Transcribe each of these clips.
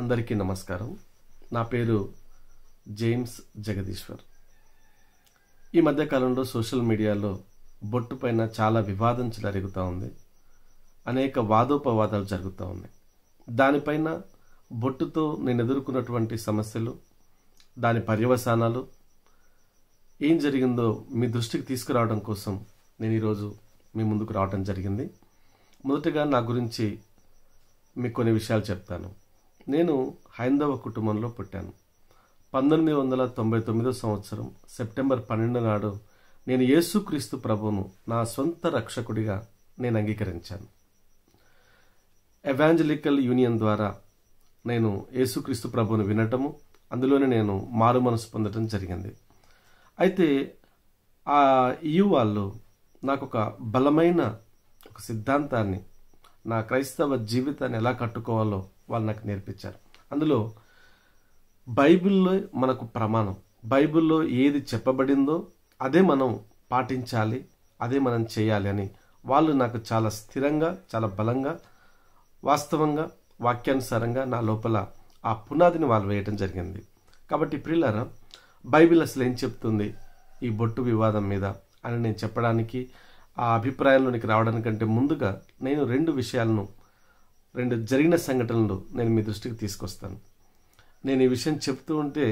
అందరికీ నమస్కారం నా పేరు జేమ్స్ జగదీశ్వర్ ఈ మధ్యకాలంలో సోషల్ మీడియాలో బొట్టు పైన చాలా వివాదం జరుగుతూ ఉంది అనేక వాదోపవాదాలు జరుగుతూ ఉన్నాయి దానిపైన బొట్టుతో నేను ఎదుర్కొన్నటువంటి సమస్యలు దాని పర్యవసానాలు ఏం జరిగిందో మీ దృష్టికి తీసుకురావడం కోసం నేను ఈరోజు మీ ముందుకు రావడం జరిగింది మొదటగా నా గురించి మీకు కొన్ని విషయాలు చెప్తాను నేను హైందవ కుటుంబంలో పుట్టాను పంతొమ్మిది వందల తొంభై తొమ్మిదో సంవత్సరం సెప్టెంబర్ పన్నెండు నాడు నేను యేసుక్రీస్తు ప్రభును నా సొంత రక్షకుడిగా నేను అంగీకరించాను ఎవాంజలికల్ యూనియన్ ద్వారా నేను యేసుక్రీస్తు ప్రభును వినటము అందులోనే నేను మారు మనసు పొందటం జరిగింది అయితే ఆ ఇయు వాళ్ళు నాకు ఒక బలమైన ఒక సిద్ధాంతాన్ని నా క్రైస్తవ జీవితాన్ని ఎలా కట్టుకోవాలో వాళ్ళు నాకు నేర్పించారు అందులో బైబిల్లో మనకు ప్రమాణం బైబిల్లో ఏది చెప్పబడిందో అదే మనం పాటించాలి అదే మనం చేయాలి అని వాళ్ళు నాకు చాలా స్థిరంగా చాలా బలంగా వాస్తవంగా వాక్యానుసారంగా నా లోపల ఆ పునాదిని వాళ్ళు వేయటం జరిగింది కాబట్టి ప్రిల్లరా బైబిల్ అసలు ఏం చెప్తుంది ఈ బొట్టు వివాదం మీద అని నేను చెప్పడానికి ఆ అభిప్రాయంలోనికి రావడానికంటే ముందుగా నేను రెండు విషయాలను రెండు జరిగిన సంఘటనలు నేను మీ దృష్టికి తీసుకొస్తాను నేను ఈ విషయం చెప్తూ ఉంటే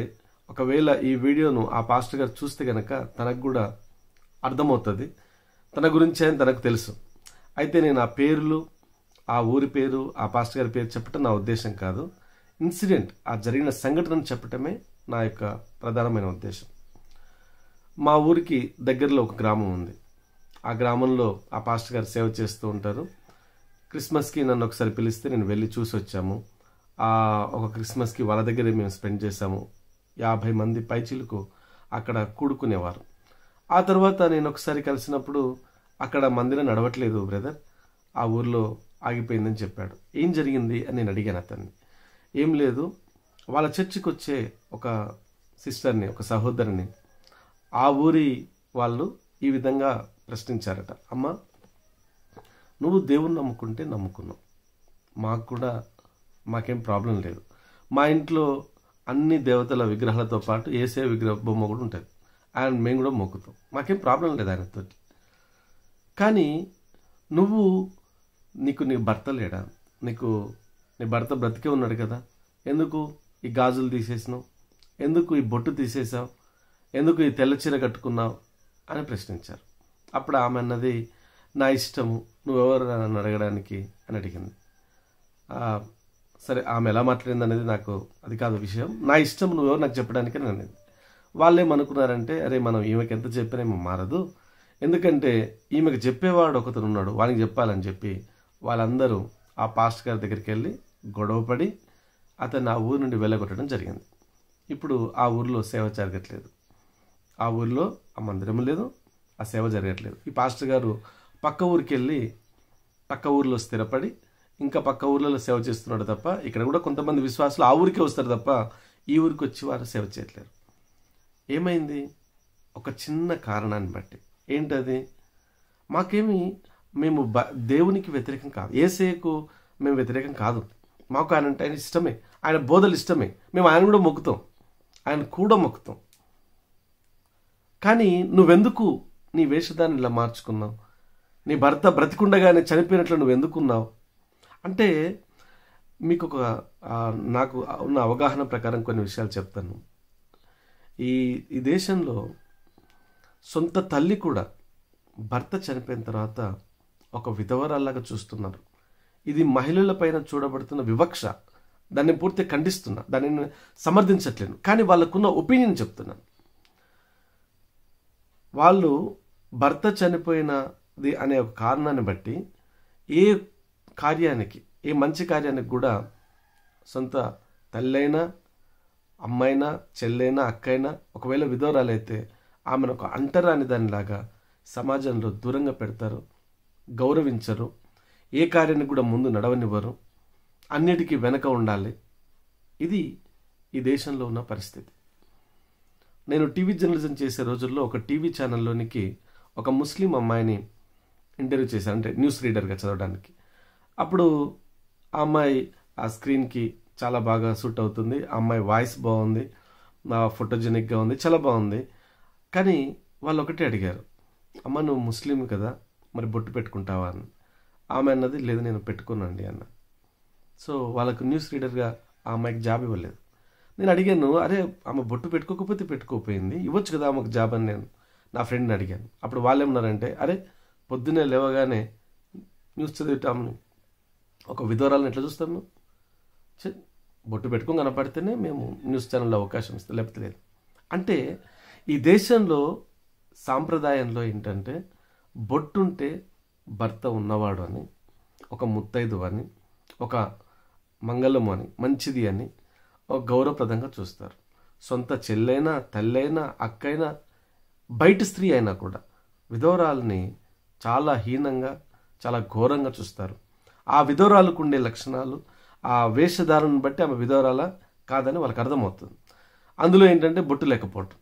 ఒకవేళ ఈ వీడియోను ఆ పాస్టర్ గారు చూస్తే కనుక తనకు కూడా అర్థమవుతుంది తన గురించి అని తనకు తెలుసు అయితే నేను ఆ పేర్లు ఆ ఊరి పేరు ఆ పాస్టర్ గారి పేరు చెప్పటం నా ఉద్దేశం కాదు ఇన్సిడెంట్ ఆ జరిగిన సంఘటనను చెప్పటమే నా యొక్క ప్రధానమైన ఉద్దేశం మా ఊరికి దగ్గరలో ఒక గ్రామం ఉంది ఆ గ్రామంలో ఆ పాస్టర్ గారు సేవ చేస్తూ ఉంటారు క్రిస్మస్కి నన్ను ఒకసారి పిలిస్తే నేను వెళ్ళి చూసి వచ్చాము ఆ ఒక క్రిస్మస్కి వాళ్ళ దగ్గరే మేము స్పెండ్ చేశాము యాభై మంది పైచిలకు అక్కడ కూడుకునేవారు ఆ తర్వాత నేను ఒకసారి కలిసినప్పుడు అక్కడ మందిరం నడవట్లేదు బ్రదర్ ఆ ఊర్లో ఆగిపోయిందని చెప్పాడు ఏం జరిగింది అని నేను అడిగాను అతన్ని ఏం లేదు వాళ్ళ చర్చికి వచ్చే ఒక సిస్టర్ని ఒక సహోదరిని ఆ ఊరి వాళ్ళు ఈ విధంగా ప్రశ్నించారట అమ్మ నువ్వు దేవుణ్ణి నమ్ముకుంటే నమ్ముకున్నావు మాకు కూడా మాకేం ప్రాబ్లం లేదు మా ఇంట్లో అన్ని దేవతల విగ్రహాలతో పాటు ఏసే విగ్రహ బొమ్మ కూడా ఉంటుంది ఆయన మేము కూడా మొక్కుతాం మాకేం ప్రాబ్లం లేదు ఆయనతో కానీ నువ్వు నీకు నీ భర్త లేడా నీకు నీ భర్త బ్రతికే ఉన్నాడు కదా ఎందుకు ఈ గాజులు తీసేసినావు ఎందుకు ఈ బొట్టు తీసేసావు ఎందుకు ఈ తెల్ల చీర కట్టుకున్నావు అని ప్రశ్నించారు అప్పుడు ఆమె అన్నది నా ఇష్టము నువ్వెవరు నన్ను అడగడానికి అని అడిగింది సరే ఆమె ఎలా మాట్లాడింది అనేది నాకు అది కాదు విషయం నా ఇష్టం నువ్వెవరు నాకు చెప్పడానికి అని అనేది వాళ్ళేమనుకున్నారంటే అరే మనం ఈమెకి ఎంత చెప్పినా ఏమో మారదు ఎందుకంటే ఈమెకు చెప్పేవాడు ఒకతను ఉన్నాడు వానికి చెప్పాలని చెప్పి వాళ్ళందరూ ఆ పాస్ట్ గారి దగ్గరికి వెళ్ళి గొడవపడి అతను ఆ ఊరు నుండి వెళ్ళగొట్టడం జరిగింది ఇప్పుడు ఆ ఊరిలో సేవ జరగట్లేదు ఆ ఊరిలో ఆ మందిరం లేదు ఆ సేవ జరగట్లేదు ఈ పాస్టర్ గారు పక్క ఊరికి వెళ్ళి పక్క ఊర్లో స్థిరపడి ఇంకా పక్క ఊర్లలో సేవ చేస్తున్నాడు తప్ప ఇక్కడ కూడా కొంతమంది విశ్వాసులు ఆ ఊరికే వస్తారు తప్ప ఈ ఊరికి వచ్చి వారు సేవ చేయట్లేరు ఏమైంది ఒక చిన్న కారణాన్ని బట్టి ఏంటది మాకేమి మేము బ దేవునికి వ్యతిరేకం కాదు ఏసేకు మేము వ్యతిరేకం కాదు మాకు ఆయన అంటే ఆయన ఇష్టమే ఆయన బోధలు ఇష్టమే మేము ఆయన కూడా మొక్కుతాం ఆయన కూడా మొక్కుతాం కానీ నువ్వెందుకు నీ వేషధాన్ని ఇలా మార్చుకున్నావు నీ భర్త బ్రతికుండగానే చనిపోయినట్లు నువ్వు ఎందుకున్నావు అంటే మీకు ఒక నాకు ఉన్న అవగాహన ప్రకారం కొన్ని విషయాలు చెప్తాను ఈ ఈ దేశంలో సొంత తల్లి కూడా భర్త చనిపోయిన తర్వాత ఒక విధవరాల్లాగా చూస్తున్నారు ఇది మహిళల పైన చూడబడుతున్న వివక్ష దాన్ని పూర్తి ఖండిస్తున్నా దానిని సమర్థించట్లేను కానీ వాళ్ళకున్న ఒపీనియన్ చెప్తున్నాను వాళ్ళు భర్త చనిపోయినది అనే ఒక కారణాన్ని బట్టి ఏ కార్యానికి ఏ మంచి కార్యానికి కూడా సొంత తల్లైనా అమ్మైనా చెల్లైనా అక్కైనా ఒకవేళ విధవరాలైతే ఆమెను ఒక అంటరాని దానిలాగా సమాజంలో దూరంగా పెడతారు గౌరవించరు ఏ కార్యానికి కూడా ముందు నడవనివ్వరు అన్నిటికీ వెనక ఉండాలి ఇది ఈ దేశంలో ఉన్న పరిస్థితి నేను టీవీ జర్నలిజం చేసే రోజుల్లో ఒక టీవీ ఛానల్లోనికి ఒక ముస్లిం అమ్మాయిని ఇంటర్వ్యూ చేశారు అంటే న్యూస్ రీడర్గా చదవడానికి అప్పుడు ఆ అమ్మాయి ఆ స్క్రీన్కి చాలా బాగా సూట్ అవుతుంది ఆ అమ్మాయి వాయిస్ బాగుంది ఫోటోజెనిక్గా ఉంది చాలా బాగుంది కానీ వాళ్ళు ఒకటే అడిగారు అమ్మ నువ్వు ముస్లిం కదా మరి బొట్టు పెట్టుకుంటావా అని ఆమె అన్నది లేదు నేను పెట్టుకోనండి అన్న సో వాళ్ళకు న్యూస్ రీడర్గా ఆ అమ్మాయికి జాబ్ ఇవ్వలేదు నేను అడిగాను అరే ఆమె బొట్టు పెట్టుకోకపోతే పెట్టుకోపోయింది ఇవ్వచ్చు కదా ఆమెకు జాబ్ అని నేను నా ఫ్రెండ్ని అడిగాను అప్పుడు వాళ్ళు ఏమన్నారంటే అరే పొద్దున్నే లేవగానే న్యూస్ చదివితామని ఒక విధోరాలను ఎట్లా చూస్తాము బొట్టు పెట్టుకుని కనపడితేనే మేము న్యూస్ ఛానల్లో అవకాశం ఇస్తాం లేకపోతే లేదు అంటే ఈ దేశంలో సాంప్రదాయంలో ఏంటంటే బొట్టుంటే భర్త ఉన్నవాడు అని ఒక ముత్తైదు అని ఒక మంగళము అని మంచిది అని ఒక గౌరవప్రదంగా చూస్తారు సొంత చెల్లైనా తల్లైనా అక్కైనా బయటి స్త్రీ అయినా కూడా విధవరాలని చాలా హీనంగా చాలా ఘోరంగా చూస్తారు ఆ విధవరాలకు ఉండే లక్షణాలు ఆ వేషధారణను బట్టి ఆమె విధవరాల కాదని వాళ్ళకి అర్థమవుతుంది అందులో ఏంటంటే బొట్టు లేకపోవటం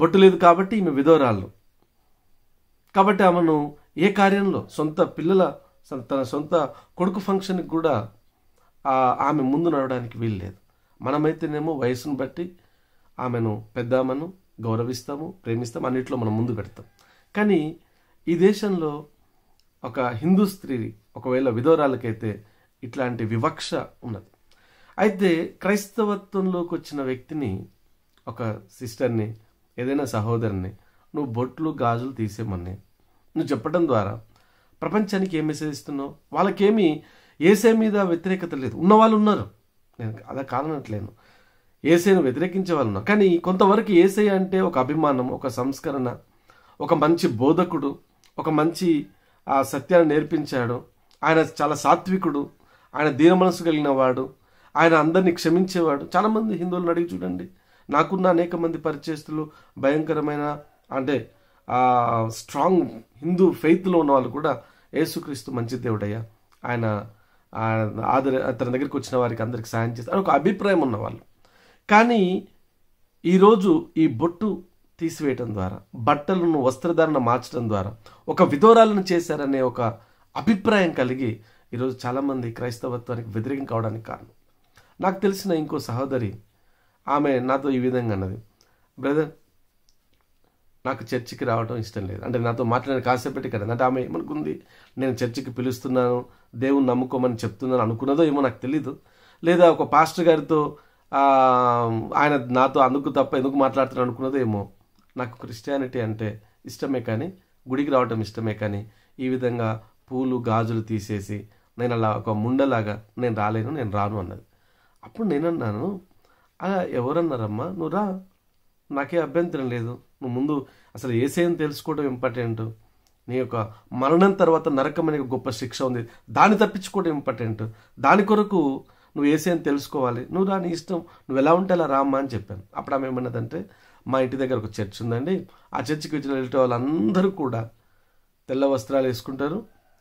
బొట్టు లేదు కాబట్టి ఈమె విధవరాలు కాబట్టి ఆమెను ఏ కార్యంలో సొంత పిల్లల తన సొంత కొడుకు ఫంక్షన్కి కూడా ఆమె ముందు నడవడానికి వీల్లేదు మనమైతేనేమో వయసును బట్టి ఆమెను పెద్దామను గౌరవిస్తాము ప్రేమిస్తాం అన్నింటిలో మనం ముందు పెడతాం కానీ ఈ దేశంలో ఒక హిందూ స్త్రీ ఒకవేళ విధోరాలకైతే ఇట్లాంటి వివక్ష ఉన్నది అయితే క్రైస్తవత్వంలోకి వచ్చిన వ్యక్తిని ఒక సిస్టర్ని ఏదైనా సహోదరుని నువ్వు బొట్లు గాజులు తీసేమని నువ్వు చెప్పడం ద్వారా ప్రపంచానికి ఏం మెసేజ్ ఇస్తున్నావు వాళ్ళకేమీ ఏసే మీద వ్యతిరేకత లేదు ఉన్నవాళ్ళు ఉన్నారు నేను అలా కాదనట్లేను ఏసైను వ్యతిరేకించే వాళ్ళను కానీ కొంతవరకు ఏసై అంటే ఒక అభిమానం ఒక సంస్కరణ ఒక మంచి బోధకుడు ఒక మంచి ఆ సత్యాన్ని నేర్పించాడు ఆయన చాలా సాత్వికుడు ఆయన దీన మనసు కలిగిన వాడు ఆయన అందరినీ క్షమించేవాడు చాలామంది హిందువులను అడిగి చూడండి నాకున్న అనేక మంది పరిచయస్తులు భయంకరమైన అంటే స్ట్రాంగ్ హిందూ ఫెయిత్లో ఉన్న వాళ్ళు కూడా యేసుక్రీస్తు మంచి దేవుడయ్యా ఆయన ఆదర అతని దగ్గరికి వచ్చిన వారికి అందరికి సాయం చేస్తారు ఒక అభిప్రాయం ఉన్నవాళ్ళు కానీ ఈరోజు ఈ బొట్టు తీసివేయటం ద్వారా బట్టలను వస్త్రధారణ మార్చడం ద్వారా ఒక విధోరాలను చేశారనే ఒక అభిప్రాయం కలిగి ఈరోజు చాలామంది క్రైస్తవత్వానికి వ్యతిరేకం కావడానికి కారణం నాకు తెలిసిన ఇంకో సహోదరి ఆమె నాతో ఈ విధంగా అన్నది బ్రదర్ నాకు చర్చికి రావడం ఇష్టం లేదు అంటే నాతో మాట్లాడిన కాసేపటి కదా అంటే ఆమె ఏమనుకుంది నేను చర్చికి పిలుస్తున్నాను దేవుని నమ్ముకోమని చెప్తున్నాను అనుకున్నదో ఏమో నాకు తెలీదు లేదా ఒక పాస్టర్ గారితో ఆయన నాతో అందుకు తప్ప ఎందుకు మాట్లాడుతున్నాను అనుకున్నదో ఏమో నాకు క్రిస్టియానిటీ అంటే ఇష్టమే కానీ గుడికి రావటం ఇష్టమే కానీ ఈ విధంగా పూలు గాజులు తీసేసి నేను అలా ఒక ముండలాగా నేను రాలేను నేను రాను అన్నది అప్పుడు అన్నాను అలా ఎవరన్నారమ్మా నువ్వు రా నాకే అభ్యంతరం లేదు నువ్వు ముందు అసలు ఏసేని తెలుసుకోవడం ఇంపార్టెంట్ నీ యొక్క మరణం తర్వాత నరకం అనే గొప్ప శిక్ష ఉంది దాన్ని తప్పించుకోవడం ఇంపార్టెంట్ దాని కొరకు నువ్వు ఏసీ అని తెలుసుకోవాలి నువ్వు రా ఇష్టం నువ్వు ఎలా ఉంటే అలా రామ్మా అని చెప్పాను అప్పుడు ఆమె ఏమన్నదంటే మా ఇంటి దగ్గర ఒక చర్చ్ ఉందండి ఆ చర్చికి వచ్చిన వెళ్ళే వాళ్ళందరూ కూడా తెల్ల వస్త్రాలు వేసుకుంటారు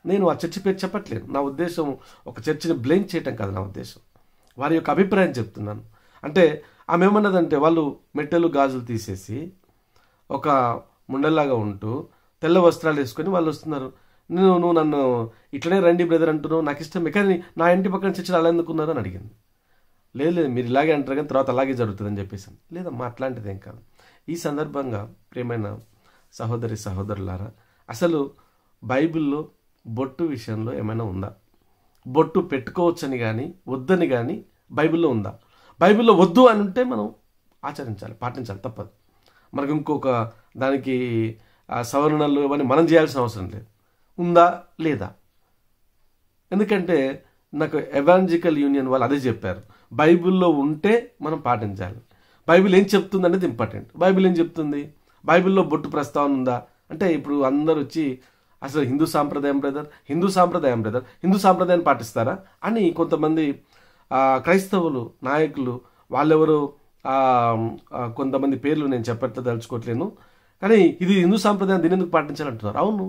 నేను ఆ చర్చి పేరు చెప్పట్లేదు నా ఉద్దేశం ఒక చర్చిని బ్లేమ్ చేయటం కాదు నా ఉద్దేశం వారి యొక్క అభిప్రాయం చెప్తున్నాను అంటే ఆమె ఏమన్నదంటే వాళ్ళు మెట్టెలు గాజులు తీసేసి ఒక ముండలాగా ఉంటూ తెల్ల వస్త్రాలు వేసుకొని వాళ్ళు వస్తున్నారు నువ్వు నువ్వు నన్ను ఇట్లనే రండి బ్రదర్ అంటున్నావు నాకు ఇష్టం కానీ నా ఇంటి పక్కన చర్చలు అలా ఎందుకున్నారు అని అడిగింది లేదు లేదు మీరు ఇలాగే అంటారు కానీ తర్వాత అలాగే జరుగుతుందని చెప్పేసి లేదమ్మా ఏం కాదు ఈ సందర్భంగా ప్రేమైన సహోదరి సహోదరులారా అసలు బైబిల్లో బొట్టు విషయంలో ఏమైనా ఉందా బొట్టు పెట్టుకోవచ్చని కానీ వద్దని కానీ బైబిల్లో ఉందా బైబిల్లో వద్దు అని ఉంటే మనం ఆచరించాలి పాటించాలి తప్పదు మనకు ఇంకొక దానికి సవరణలు ఇవన్నీ మనం చేయాల్సిన అవసరం లేదు ఉందా లేదా ఎందుకంటే నాకు ఎవాంజికల్ యూనియన్ వాళ్ళు అదే చెప్పారు బైబిల్లో ఉంటే మనం పాటించాలి బైబిల్ ఏం చెప్తుంది అనేది ఇంపార్టెంట్ బైబిల్ ఏం చెప్తుంది బైబిల్లో బొట్టు ప్రస్తావన ఉందా అంటే ఇప్పుడు అందరు వచ్చి అసలు హిందూ సాంప్రదాయం బ్రదర్ హిందూ సాంప్రదాయం బ్రదర్ హిందూ సాంప్రదాయాన్ని పాటిస్తారా అని కొంతమంది క్రైస్తవులు నాయకులు వాళ్ళెవరు కొంతమంది పేర్లు నేను చెప్పట్లేదు తలుచుకోవట్లేను కానీ ఇది హిందూ సాంప్రదాయం దీని ఎందుకు పాటించాలంటున్నారు అవును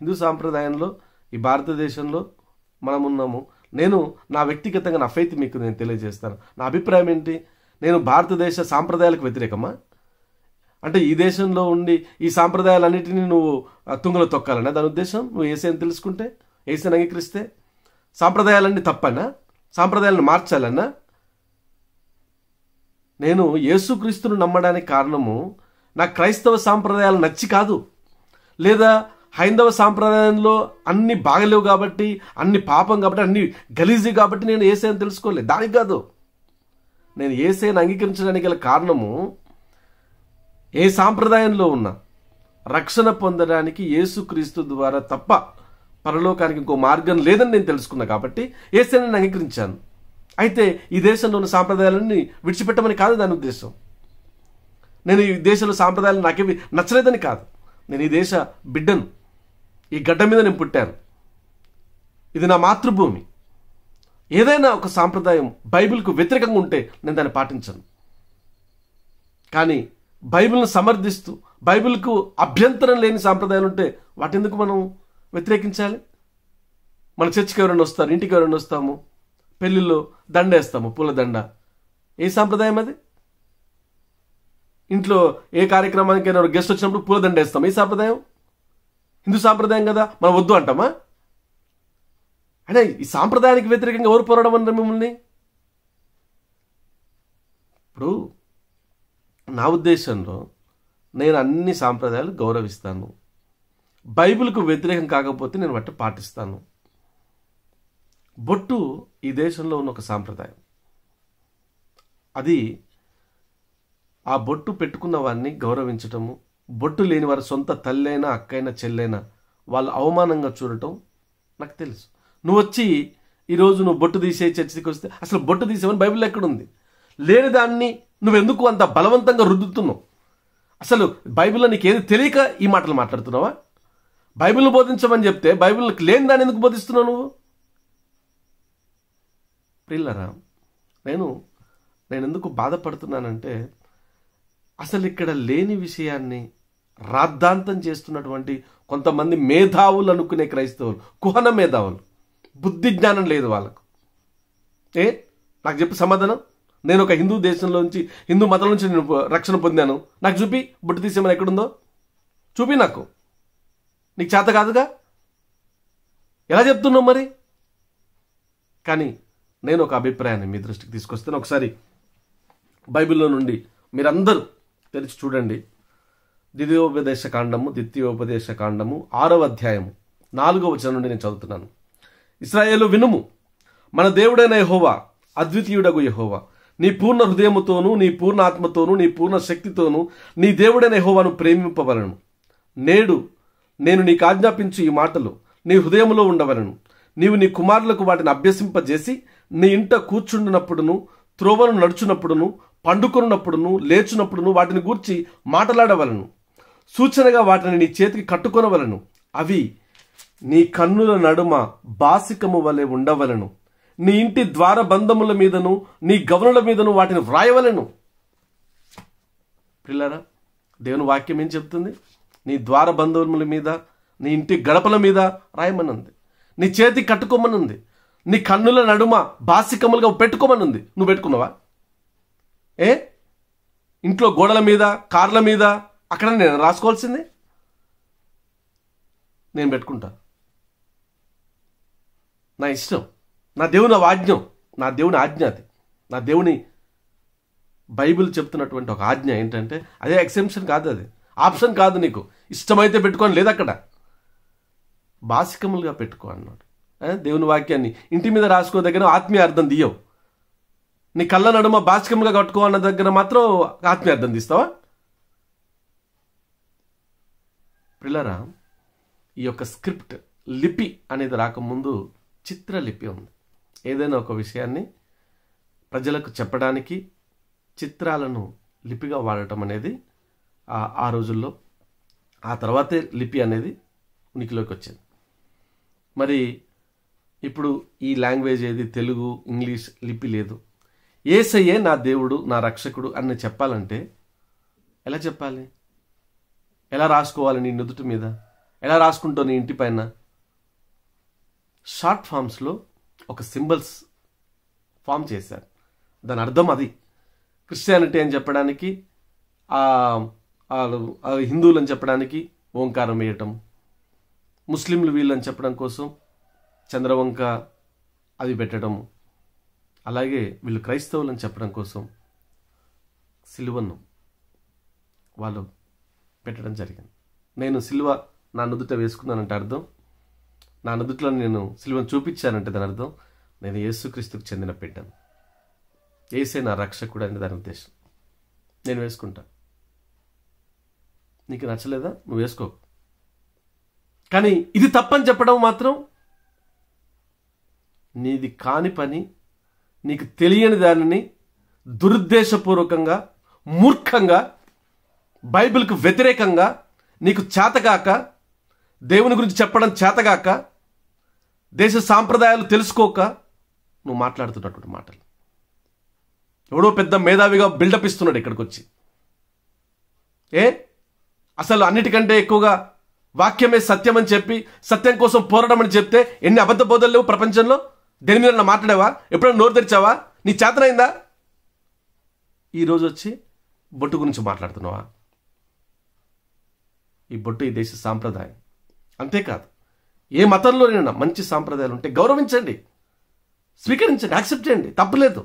హిందూ సాంప్రదాయంలో ఈ భారతదేశంలో మనం ఉన్నాము నేను నా వ్యక్తిగతంగా నా ఫైతి మీకు నేను తెలియజేస్తాను నా అభిప్రాయం ఏంటి నేను భారతదేశ సాంప్రదాయాలకు వ్యతిరేకమా అంటే ఈ దేశంలో ఉండి ఈ సాంప్రదాయాలన్నిటినీ నువ్వు తుంగలు తొక్కాలన్నా దాని ఉద్దేశం నువ్వు ఏసీని తెలుసుకుంటే ఏసీని అంగీకరిస్తే సాంప్రదాయాలన్నీ తప్పన్నా సాంప్రదాయాలను మార్చాలన్నా నేను యేసుక్రీస్తును నమ్మడానికి కారణము నా క్రైస్తవ సాంప్రదాయాలు నచ్చి కాదు లేదా హైందవ సాంప్రదాయంలో అన్ని బాగలేవు కాబట్టి అన్ని పాపం కాబట్టి అన్ని గలీజీ కాబట్టి నేను అని తెలుసుకోలేదు దానికి కాదు నేను ఏసైని అంగీకరించడానికి గల కారణము ఏ సాంప్రదాయంలో ఉన్న రక్షణ పొందడానికి క్రీస్తు ద్వారా తప్ప పరలోకానికి ఇంకో మార్గం లేదని నేను తెలుసుకున్నా కాబట్టి ఏసే నేను అంగీకరించాను అయితే ఈ దేశంలో ఉన్న సాంప్రదాయాలన్నీ విడిచిపెట్టమని కాదు దాని ఉద్దేశం నేను ఈ దేశంలో సాంప్రదాయాలు నాకేవి నచ్చలేదని కాదు నేను ఈ దేశ బిడ్డను ఈ గడ్డ మీద నేను పుట్టాను ఇది నా మాతృభూమి ఏదైనా ఒక సాంప్రదాయం బైబిల్కు వ్యతిరేకంగా ఉంటే నేను దాన్ని పాటించను కానీ బైబిల్ను సమర్థిస్తూ బైబిల్కు అభ్యంతరం లేని సాంప్రదాయాలు ఉంటే వాటెందుకు మనం వ్యతిరేకించాలి మన చర్చికి ఎవరైనా వస్తారు ఇంటికి ఎవరైనా వస్తాము పెళ్ళిళ్ళు దండ వేస్తాము పూల దండ ఏ సాంప్రదాయం అది ఇంట్లో ఏ కార్యక్రమానికి గెస్ట్ వచ్చినప్పుడు పూల దండ వేస్తాం ఏ సాంప్రదాయం హిందూ సాంప్రదాయం కదా మనం వద్దు అంటామా అంటే ఈ సాంప్రదాయానికి వ్యతిరేకంగా ఎవరు పోరాడం అన్నారు మిమ్మల్ని ఇప్పుడు నా ఉద్దేశంలో నేను అన్ని సాంప్రదాయాలు గౌరవిస్తాను బైబిల్కు వ్యతిరేకం కాకపోతే నేను వాటి పాటిస్తాను బొట్టు ఈ దేశంలో ఉన్న ఒక సాంప్రదాయం అది ఆ బొట్టు పెట్టుకున్న వారిని గౌరవించటము బొట్టు లేని వారి సొంత తల్లైనా అక్కైనా చెల్లైనా వాళ్ళు అవమానంగా చూడటం నాకు తెలుసు నువ్వు వచ్చి ఈరోజు నువ్వు బొట్టు తీసే చర్చికి వస్తే అసలు బొట్టు తీసేవని బైబిల్ ఎక్కడుంది లేని దాన్ని నువ్వెందుకు అంత బలవంతంగా రుద్దుతున్నావు అసలు బైబిల్లో నీకు ఏది తెలియక ఈ మాటలు మాట్లాడుతున్నావా బైబిల్ను బోధించమని చెప్తే బైబిల్కి లేని దాన్ని ఎందుకు బోధిస్తున్నావు నువ్వు ప్రిల్లరా నేను నేను ఎందుకు బాధపడుతున్నానంటే అసలు ఇక్కడ లేని విషయాన్ని రాద్ధాంతం చేస్తున్నటువంటి కొంతమంది మేధావులు అనుకునే క్రైస్తవులు కుహన మేధావులు బుద్ధి జ్ఞానం లేదు వాళ్ళకు ఏ నాకు చెప్పి సమాధానం నేను ఒక హిందూ దేశంలో నుంచి హిందూ మతం నుంచి నేను రక్షణ పొందాను నాకు చూపి బుట్టు తీసేమని ఎక్కడుందో చూపి నాకు నీకు చేత కాదుగా ఎలా చెప్తున్నావు మరి కానీ నేను ఒక అభిప్రాయాన్ని మీ దృష్టికి తీసుకొస్తాను ఒకసారి బైబిల్లో నుండి మీరందరూ తెరిచి చూడండి ద్వితీయోపదేశ కాండము ద్వితీయోపదేశ కాండము ఆరవ అధ్యాయము నాలుగవ వచనం నుండి నేను చదువుతున్నాను ఇస్రాయేలు వినుము మన దేవుడైన యహోవా అద్వితీయుడగు యహోవా నీ పూర్ణ హృదయముతోనూ నీ పూర్ణ ఆత్మతోనూ నీ పూర్ణ శక్తితోనూ నీ దేవుడైన యహోవాను ప్రేమింపవలను నేడు నేను నీకు ఆజ్ఞాపించు ఈ మాటలు నీ హృదయంలో ఉండవలను నీవు నీ కుమారులకు వాటిని అభ్యసింపజేసి నీ ఇంట కూర్చుండినప్పుడును త్రోవను నడుచున్నప్పుడును పండుకొనున్నప్పుడును లేచున్నప్పుడును వాటిని గూర్చి మాట్లాడవలను సూచనగా వాటిని నీ చేతికి కట్టుకొనవలను అవి నీ కన్నుల నడుమ బాసికము వలె ఉండవలను నీ ఇంటి ద్వారబంధముల మీదను నీ గవనుల మీదను వాటిని వ్రాయవలను పిల్లరా దేవుని వాక్యం ఏం చెప్తుంది నీ ద్వారబంధముల మీద నీ ఇంటి గడపల మీద రాయమనుంది నీ చేతి కట్టుకోమనుంది నీ కన్నుల నడుమ బాసికములుగా పెట్టుకోమనుంది నువ్వు పెట్టుకున్నావా ఏ ఇంట్లో గోడల మీద కార్ల మీద అక్కడ నేను రాసుకోవాల్సింది నేను పెట్టుకుంటాను నా ఇష్టం నా దేవుని ఆజ్ఞం నా దేవుని ఆజ్ఞ అది నా దేవుని బైబిల్ చెప్తున్నటువంటి ఒక ఆజ్ఞ ఏంటంటే అదే ఎక్సెంప్షన్ కాదు అది ఆప్షన్ కాదు నీకు ఇష్టమైతే పెట్టుకోని లేదు అక్కడ బాసికములుగా పెట్టుకో అన్నాడు దేవుని వాక్యాన్ని ఇంటి మీద రాసుకో దగ్గర ఆత్మీయ అర్థం తీయవు నీ కళ్ళ నడుమ బాసికములుగా కట్టుకో అన్న దగ్గర మాత్రం ఆత్మీయ అర్థం తీస్తావా పిల్లరా ఈ యొక్క స్క్రిప్ట్ లిపి అనేది రాకముందు చిత్రలిపి ఉంది ఏదైనా ఒక విషయాన్ని ప్రజలకు చెప్పడానికి చిత్రాలను లిపిగా వాడటం అనేది ఆ రోజుల్లో ఆ తర్వాతే లిపి అనేది ఉనికిలోకి వచ్చింది మరి ఇప్పుడు ఈ లాంగ్వేజ్ ఏది తెలుగు ఇంగ్లీష్ లిపి లేదు ఏసయ్యే నా దేవుడు నా రక్షకుడు అని చెప్పాలంటే ఎలా చెప్పాలి ఎలా రాసుకోవాలి నీ నుదుటి మీద ఎలా రాసుకుంటావు నీ ఇంటిపైన షార్ట్ ఫామ్స్లో ఒక సింబల్స్ ఫామ్ చేశారు దాని అర్థం అది క్రిస్టియానిటీ అని చెప్పడానికి హిందువులు అని చెప్పడానికి ఓంకారం వేయటం ముస్లింలు వీళ్ళని చెప్పడం కోసం చంద్రవంక అవి పెట్టడం అలాగే వీళ్ళు అని చెప్పడం కోసం సిలువను వాళ్ళు పెట్టడం జరిగింది నేను సిల్వ నా నుదుట వేసుకున్నానంటే అర్థం నా నుదుట్లో నేను సిల్వను చూపించానంటే దాని అర్థం నేను యేసుక్రీస్తుకు చెందిన బిడ్డను ఏసే నా రక్షకుడు అనే దాని ఉద్దేశం నేను వేసుకుంటా నీకు నచ్చలేదా నువ్వు వేసుకో కానీ ఇది తప్పని చెప్పడం మాత్రం నీది కాని పని నీకు తెలియని దానిని దురుద్దేశపూర్వకంగా మూర్ఖంగా బైబిల్కు వ్యతిరేకంగా నీకు చేతగాక దేవుని గురించి చెప్పడం చేతగాక దేశ సాంప్రదాయాలు తెలుసుకోక నువ్వు మాట్లాడుతున్నటువంటి మాటలు ఎవడో పెద్ద మేధావిగా బిల్డప్ ఇస్తున్నాడు ఇక్కడికి వచ్చి ఏ అసలు అన్నిటికంటే ఎక్కువగా వాక్యమే సత్యం అని చెప్పి సత్యం కోసం పోరాడం అని చెప్తే ఎన్ని అబద్ధ బోధలు లేవు ప్రపంచంలో దేని మీద మాట్లాడావా ఎప్పుడైనా నోరు తెరిచావా నీ చేతనైందా ఈరోజు వచ్చి బొట్టు గురించి మాట్లాడుతున్నావా ఈ బొట్టు ఈ దేశ సాంప్రదాయం అంతేకాదు ఏ మతంలోనైనా మంచి సాంప్రదాయాలు ఉంటే గౌరవించండి స్వీకరించండి యాక్సెప్ట్ చేయండి తప్పలేదు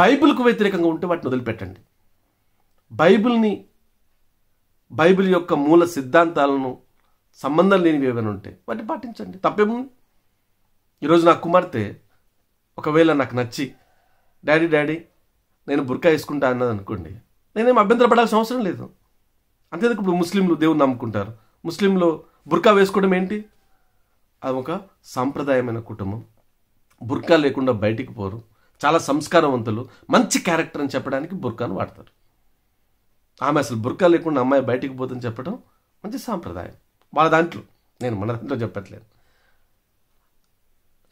బైబిల్కు వ్యతిరేకంగా ఉంటే వాటిని వదిలిపెట్టండి బైబిల్ని బైబిల్ యొక్క మూల సిద్ధాంతాలను సంబంధం లేనివి ఏమైనా ఉంటే వాటిని పాటించండి తప్పేముంది ఈరోజు నా కుమార్తె ఒకవేళ నాకు నచ్చి డాడీ డాడీ నేను బుర్కా వేసుకుంటా అన్నది అనుకోండి నేనేం అభ్యంతరపడాల్సిన అవసరం లేదు అంతేందుకు ఇప్పుడు ముస్లింలు దేవుని నమ్ముకుంటారు ముస్లింలు బుర్కా వేసుకోవడం ఏంటి అది ఒక సాంప్రదాయమైన కుటుంబం బుర్కా లేకుండా బయటికి పోరు చాలా సంస్కారవంతులు మంచి క్యారెక్టర్ అని చెప్పడానికి బుర్కాను వాడతారు ఆమె అసలు బుర్కా లేకుండా అమ్మాయి బయటికి పోతుందని చెప్పడం మంచి సాంప్రదాయం వాళ్ళ దాంట్లో నేను మన దాంట్లో చెప్పట్లేదు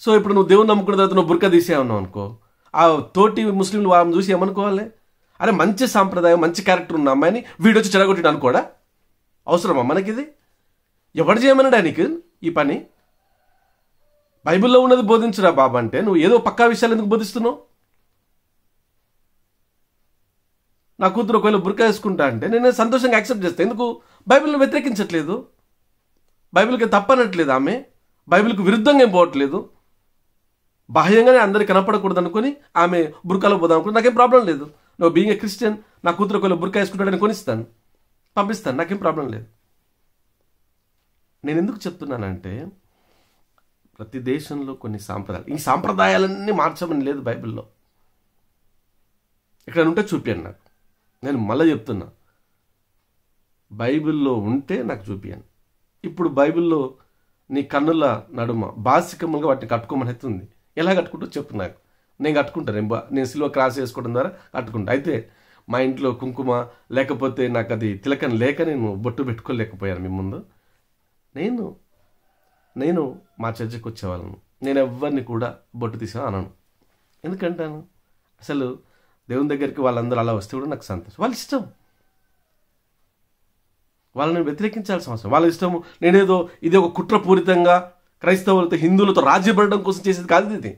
సో ఇప్పుడు నువ్వు దేవుని నమ్ముకున్న తర్వాత నువ్వు బుర్కా తీసే అనుకో ఆ తోటి ముస్లింలు వాళ్ళని చూసి ఏమనుకోవాలి అరే మంచి సాంప్రదాయం మంచి క్యారెక్టర్ ఉన్న అమ్మాయిని వీడొచ్చి చెడగొట్టినాను కూడా అవసరమా మనకిది ఎవడు చేయమన్నాడు నీకు ఈ పని బైబిల్లో ఉన్నది బోధించురా బాబా అంటే నువ్వు ఏదో పక్కా విషయాలు ఎందుకు బోధిస్తున్నావు నా కూతురు ఒకవేళ బుర్కా వేసుకుంటా అంటే నేను సంతోషంగా యాక్సెప్ట్ చేస్తాను ఎందుకు బైబిల్ని వ్యతిరేకించట్లేదు బైబిల్కి తప్పనట్లేదు ఆమె బైబిల్కి విరుద్ధంగా ఏం పోవట్లేదు బాహ్యంగానే అందరికి కనపడకూడదు అనుకుని ఆమె బుర్కాలో పోదాం అనుకుని నాకేం ప్రాబ్లం లేదు నో బీయింగ్ ఏ క్రిస్టియన్ నా కూతురు ఒకవేళ బుర్కా వేసుకుంటాడని కొనిస్తాను పంపిస్తాను నాకేం ప్రాబ్లం లేదు నేను ఎందుకు చెప్తున్నానంటే ప్రతి దేశంలో కొన్ని సాంప్రదాయాలు ఈ సాంప్రదాయాలన్నీ మార్చమని లేదు బైబిల్లో ఇక్కడ ఉంటే చూపాను నాకు నేను మళ్ళీ చెప్తున్నా బైబిల్లో ఉంటే నాకు చూపాను ఇప్పుడు బైబిల్లో నీ కన్నుల నడుమ బాసికములుగా వాటిని కట్టుకోమని అయితే ఉంది ఎలా కట్టుకుంటూ చెప్పు నాకు నేను కట్టుకుంటా రెంబ నేను సిల్వ క్రాస్ చేసుకోవడం ద్వారా కట్టుకుంటా అయితే మా ఇంట్లో కుంకుమ లేకపోతే నాకు అది తిలకం లేక నేను బొట్టు పెట్టుకోలేకపోయాను మీ ముందు నేను నేను మా చర్చకు వచ్చేవాళ్ళను నేను ఎవరిని కూడా బొట్టు తీసా అనను ఎందుకంటాను అసలు దేవుని దగ్గరికి వాళ్ళందరూ అలా వస్తే కూడా నాకు సంతోషం వాళ్ళ ఇష్టం వాళ్ళని వ్యతిరేకించాల్సిన అవసరం వాళ్ళ ఇష్టము నేనేదో ఇది ఒక కుట్రపూరితంగా క్రైస్తవులతో హిందువులతో రాజీ కోసం చేసేది కాదు ఇది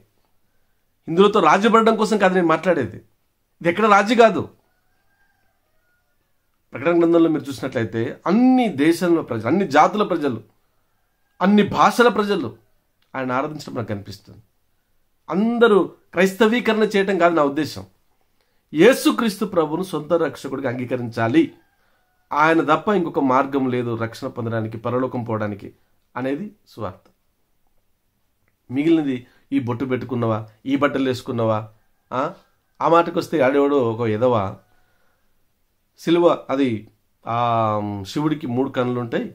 ఇందులోతో పడడం కోసం కాదు నేను మాట్లాడేది ఇది ఎక్కడ రాజు కాదు ప్రకటన గ్రంథంలో మీరు చూసినట్లయితే అన్ని దేశంలో ప్రజలు అన్ని జాతుల ప్రజలు అన్ని భాషల ప్రజలు ఆయన ఆరాధించడం నాకు కనిపిస్తుంది అందరూ క్రైస్తవీకరణ చేయటం కాదు నా ఉద్దేశం యేసుక్రీస్తు ప్రభును సొంత రక్షకుడిగా అంగీకరించాలి ఆయన తప్ప ఇంకొక మార్గం లేదు రక్షణ పొందడానికి పరలోకం పోవడానికి అనేది సువార్త మిగిలినది ఈ బొట్టు పెట్టుకున్నవా ఈ బట్టలు వేసుకున్నవా ఆ మాటకు వస్తే ఆడేవాడు ఒక ఎదవ సిలువ అది ఆ శివుడికి మూడు కన్నులు ఉంటాయి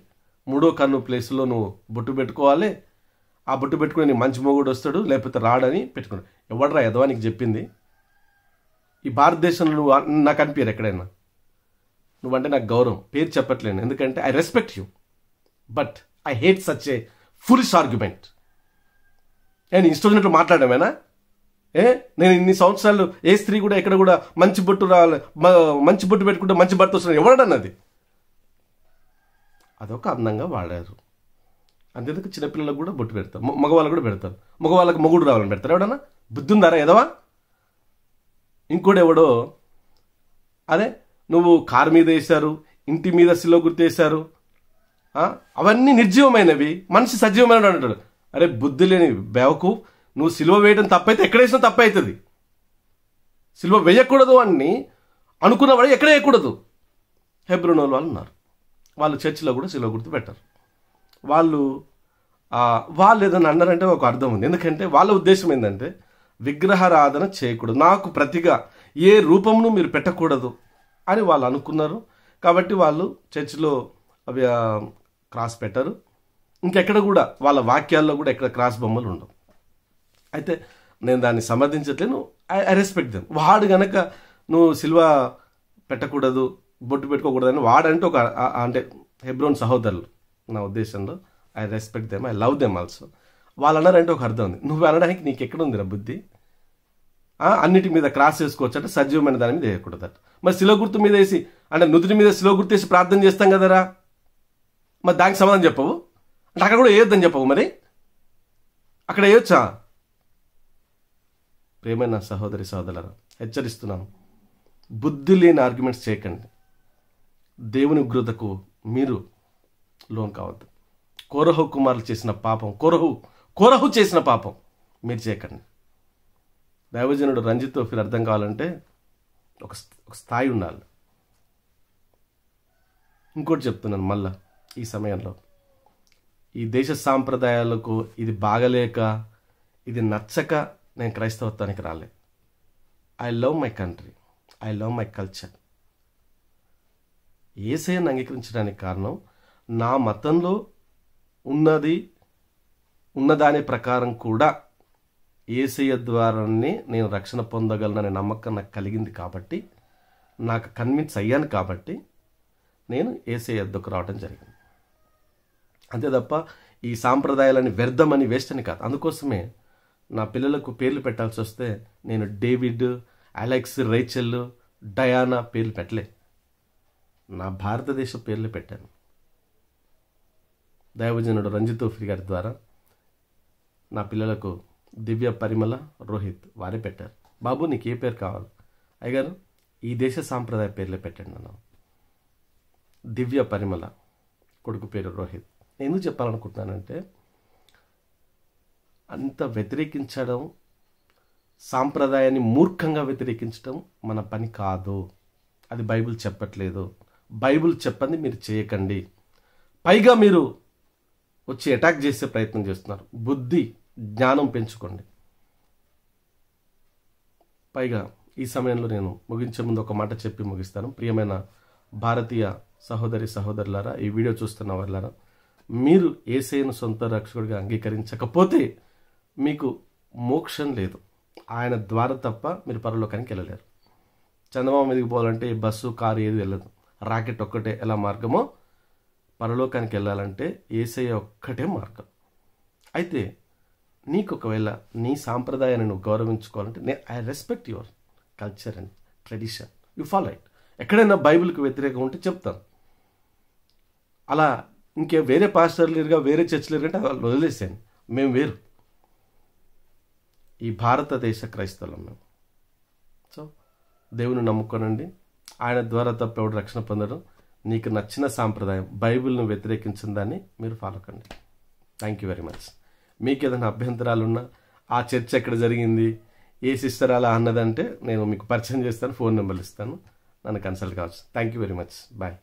మూడో కన్ను ప్లేస్లో నువ్వు బొట్టు పెట్టుకోవాలి ఆ బొట్టు పెట్టుకుని నీకు మంచి మొగుడు వస్తాడు లేకపోతే రాడని పెట్టుకున్నాడు ఎవడరా ఎదవా నీకు చెప్పింది ఈ భారతదేశంలో నువ్వు నాకు అనిపించారు ఎక్కడైనా నువ్వంటే నాకు గౌరవం పేరు చెప్పట్లేను ఎందుకంటే I respect you but I hate such a fools argument నేను ఇష్టమైనట్లు మాట్లాడమేనా ఏ నేను ఇన్ని సంవత్సరాలు ఏ స్త్రీ కూడా ఎక్కడ కూడా మంచి బొట్టు రావాలి మంచి బొట్టు పెట్టుకుంటే మంచి భర్త వస్తున్నాడు అది అదొక అందంగా వాడారు అంతేందుకు చిన్నపిల్లలకు కూడా బొట్టు పెడతారు మగవాళ్ళకు కూడా పెడతారు మగవాళ్ళకి మొగుడు రావాలని పెడతారు ఎవడన్నా బుద్ధి ఎదవా ఇంకోటి ఎవడో అదే నువ్వు కారు మీద వేశారు ఇంటి మీద శిలో గుర్తు వేశారు అవన్నీ నిర్జీవమైనవి మనిషి సజీవమైన అంటాడు అరే బుద్ధి లేని బేవకు నువ్వు సిలువ వేయడం తప్పైతే ఎక్కడ వేసినా అవుతుంది సిలువ వేయకూడదు అని అనుకున్నవాడు ఎక్కడ వేయకూడదు హెబ్రోనోల్ వాళ్ళు ఉన్నారు వాళ్ళు చర్చిలో కూడా సిలువ గుర్తు పెట్టారు వాళ్ళు వాళ్ళు ఏదైనా అన్నారంటే ఒక అర్థం ఉంది ఎందుకంటే వాళ్ళ ఉద్దేశం ఏంటంటే విగ్రహారాధన చేయకూడదు నాకు ప్రతిగా ఏ రూపమును మీరు పెట్టకూడదు అని వాళ్ళు అనుకున్నారు కాబట్టి వాళ్ళు చర్చిలో అవి క్రాస్ పెట్టారు ఇంకెక్కడ కూడా వాళ్ళ వాక్యాల్లో కూడా ఎక్కడ క్రాస్ బొమ్మలు ఉండవు అయితే నేను దాన్ని సమర్థించట్లేను ఐ రెస్పెక్ట్ దెమ్ వాడు గనక నువ్వు సిల్వ పెట్టకూడదు బొట్టు పెట్టుకోకూడదని వాడంటే ఒక అంటే హెబ్రోన్ సహోదరులు నా ఉద్దేశంలో I respect them I love them also వాళ్ళు అన్నారంటే ఒక అర్థం ఉంది నువ్వు అనడానికి నీకు ఉంది రా బుద్ధి అన్నిటి మీద క్రాస్ చేసుకోవచ్చు అంటే సజీవమైన దాని మీద వేయకూడదట మరి శిలో గుర్తు మీద వేసి అంటే నుదుటి మీద శిలో గుర్తు వేసి ప్రార్థన చేస్తాం కదరా మరి దానికి సమాధానం చెప్పవు అంటే అక్కడ కూడా వేయొద్దని చెప్పవు మరి అక్కడ వేయొచ్చా ప్రేమైన సహోదరి సహోదరు హెచ్చరిస్తున్నాను బుద్ధి లేని ఆర్గ్యుమెంట్స్ చేయకండి దేవుని ఉగ్రతకు మీరు లోన్ కావద్దు కోరహు కుమారులు చేసిన పాపం కోరహు కోరహు చేసిన పాపం మీరు చేయకండి దైవజనుడు రంజిత్ ఫిర్ అర్థం కావాలంటే ఒక ఒక స్థాయి ఉండాలి ఇంకోటి చెప్తున్నాను మళ్ళా ఈ సమయంలో ఈ దేశ సాంప్రదాయాలకు ఇది బాగలేక ఇది నచ్చక నేను క్రైస్తవత్వానికి రాలే I love my country I love my culture ఏసైని అంగీకరించడానికి కారణం నా మతంలో ఉన్నది ఉన్నదాని ప్రకారం కూడా ఏసయ్య ద్వారాన్ని నేను రక్షణ పొందగలననే నమ్మకం నాకు కలిగింది కాబట్టి నాకు కన్విన్స్ అయ్యాను కాబట్టి నేను ఏసీ ఎద్దుకు రావడం జరిగింది అంతే తప్ప ఈ సాంప్రదాయాలని వ్యర్థమని వేస్ట్ అని కాదు అందుకోసమే నా పిల్లలకు పేర్లు పెట్టాల్సి వస్తే నేను డేవిడ్ అలెక్స్ రైచెల్ డయానా పేర్లు పెట్టలే నా భారతదేశ పేర్లు పెట్టాను దైవజనుడు రంజిత్ ఉఫ్రి గారి ద్వారా నా పిల్లలకు దివ్య పరిమళ రోహిత్ వారే పెట్టారు బాబు నీకు ఏ పేరు కావాలి అయ్యారు ఈ దేశ సాంప్రదాయ పేర్లే పెట్టండి అన్నాం దివ్య పరిమళ కొడుకు పేరు రోహిత్ ఎందుకు చెప్పాలనుకుంటున్నానంటే అంత వ్యతిరేకించడం సాంప్రదాయాన్ని మూర్ఖంగా వ్యతిరేకించడం మన పని కాదు అది బైబిల్ చెప్పట్లేదు బైబిల్ చెప్పండి మీరు చేయకండి పైగా మీరు వచ్చి అటాక్ చేసే ప్రయత్నం చేస్తున్నారు బుద్ధి జ్ఞానం పెంచుకోండి పైగా ఈ సమయంలో నేను ముగించే ముందు ఒక మాట చెప్పి ముగిస్తాను ప్రియమైన భారతీయ సహోదరి సహోదరులారా ఈ వీడియో చూస్తున్న వాళ్ళారా మీరు ఏసైను సొంత రక్షకుడిగా అంగీకరించకపోతే మీకు మోక్షం లేదు ఆయన ద్వారా తప్ప మీరు పరలోకానికి వెళ్ళలేరు చందమామ మీదకి పోవాలంటే బస్సు కారు ఏది వెళ్ళదు రాకెట్ ఒక్కటే ఎలా మార్గమో పరలోకానికి వెళ్ళాలంటే ఏసఐ ఒక్కటే మార్గం అయితే నీకు ఒకవేళ నీ సాంప్రదాయాన్ని నువ్వు గౌరవించుకోవాలంటే నేను I respect your culture and tradition you follow it ఎక్కడైనా బైబిల్కి వ్యతిరేకం ఉంటే చెప్తాను అలా ఇంకే వేరే పాస్టర్ లేరుగా వేరే చర్చ్ లేరుగా వాళ్ళు వదిలేసాను మేము వేరు ఈ భారతదేశ క్రైస్తవులం మేము సో దేవుని నమ్ముకోనండి ఆయన ద్వారా తప్ప ఎవడు రక్షణ పొందడం నీకు నచ్చిన సాంప్రదాయం బైబిల్ను వ్యతిరేకించిన దాన్ని మీరు ఫాలో కండి థ్యాంక్ యూ వెరీ మచ్ మీకు ఏదైనా అభ్యంతరాలున్నా ఆ చర్చ్ ఎక్కడ జరిగింది ఏ సిస్టర్ అలా అన్నదంటే నేను మీకు పరిచయం చేస్తాను ఫోన్ నెంబర్లు ఇస్తాను నన్ను కన్సల్ట్ కావచ్చు thank you very much bye